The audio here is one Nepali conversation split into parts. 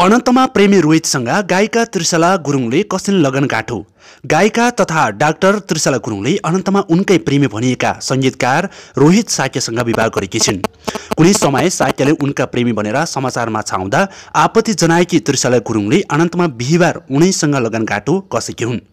अनन्तमा प्रेमी रोहितसँग गायिका त्रिशला गुरुङले कसिन लगन गाठो गायिका तथा डाक्टर त्रिशला गुरुङले अनन्तमा उनकै प्रेमी भनिएका सङ्गीतकार रोहित साक्यसँग विवाह गरेकी छिन् कुनै समय साक्यले उनका प्रेमी बनेर समाचारमा छाउँदा आपत्ति जनाएकी त्रिशला गुरुङले अनन्तमा बिहिबार उनैसँग गाठो कसेकी हुन्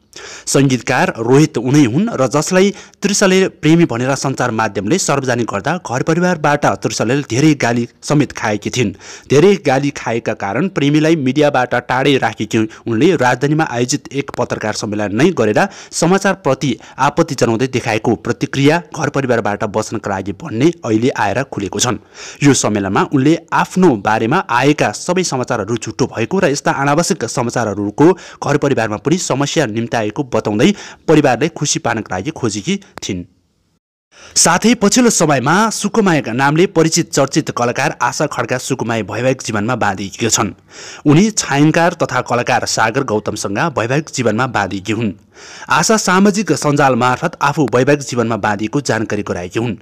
सङ्गीतकार रोहित उनै हुन् र जसलाई त्रिशले प्रेमी भनेर सञ्चार माध्यमले सार्वजनिक गर्दा घर परिवारबाट त्रिशले धेरै गाली समेत खाएकी थिइन् धेरै गाली खाएका कारण प्रेमीलाई मिडियाबाट टाढै राखेकी उनले राजधानीमा आयोजित एक पत्रकार सम्मेलन नै गरेर समाचारप्रति आपत्ति जनाउँदै देखाएको प्रतिक्रिया घर परिवारबाट बस्नका लागि भन्ने अहिले आएर खुलेको छन् यो सम्मेलनमा उनले आफ्नो बारेमा आएका सबै समाचारहरू झुटो भएको र यस्ता अनावश्यक समाचारहरूको घर परिवारमा पनि समस्या निम्ता आएको बताउँदै परिवारलाई खुसी पार्नका लागि खोजेकी थिइन् साथै पछिल्लो समयमा सुकुमायाका नामले परिचित चर्चित कलाकार आशा खड्का सुकुमाई वैवाहिक जीवनमा बाँधिएकी छन् उनी छायाङ्कार तथा कलाकार सागर गौतमसँग वैवाहिक जीवनमा बाँधिएकी हुन् आशा सामाजिक सञ्जाल मार्फत आफू वैवाहिक जीवनमा बाँधिएको जानकारी गराएकी हुन्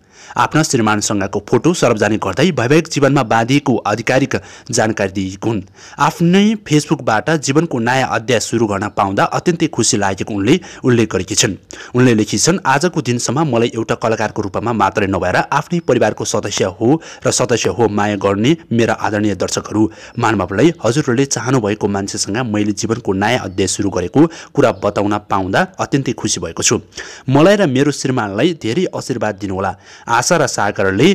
आफ्ना श्रीमानसँगको फोटो सार्वजनिक गर्दै वैवाहिक जीवनमा बाँधिएको आधिकारिक जानकारी दिएको हुन् आफ्नै फेसबुकबाट जीवनको नयाँ अध्याय सुरु गर्न पाउँदा अत्यन्तै खुसी लागेको उनले उल्लेख गरेकी छन् उनले लेखी छन् आजको दिनसम्म मलाई एउटा कलाकारको रूपमा मात्रै नभएर आफ्नै परिवारको सदस्य हो र सदस्य हो माया गर्ने मेरा आदरणीय दर्शकहरू मानवलाई हजुरहरूले भएको मान्छेसँग मैले जीवनको नयाँ अध्याय सुरु गरेको कुरा बताउन पाउँदा पाउँदा अत्यन्तै खुसी भएको छु मलाई र मेरो श्रीमानलाई धेरै आशीर्वाद दिनुहोला आशा र सागरले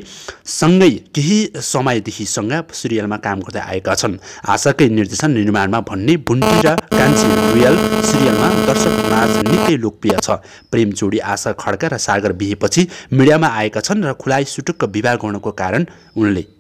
सँगै केही समयदेखि सँगै सिरियलमा काम गर्दै आएका छन् आशाकै निर्देशन निर्माणमा भन्ने बुन्टी र कान्छी रोयल सिरियलमा दर्शक माझ निकै लोकप्रिय छ प्रेम जोडी आशा खड्का र सागर बिहेपछि मिडियामा आएका छन् र खुलाइ सुटुक्क विवाह गर्नुको कारण उनले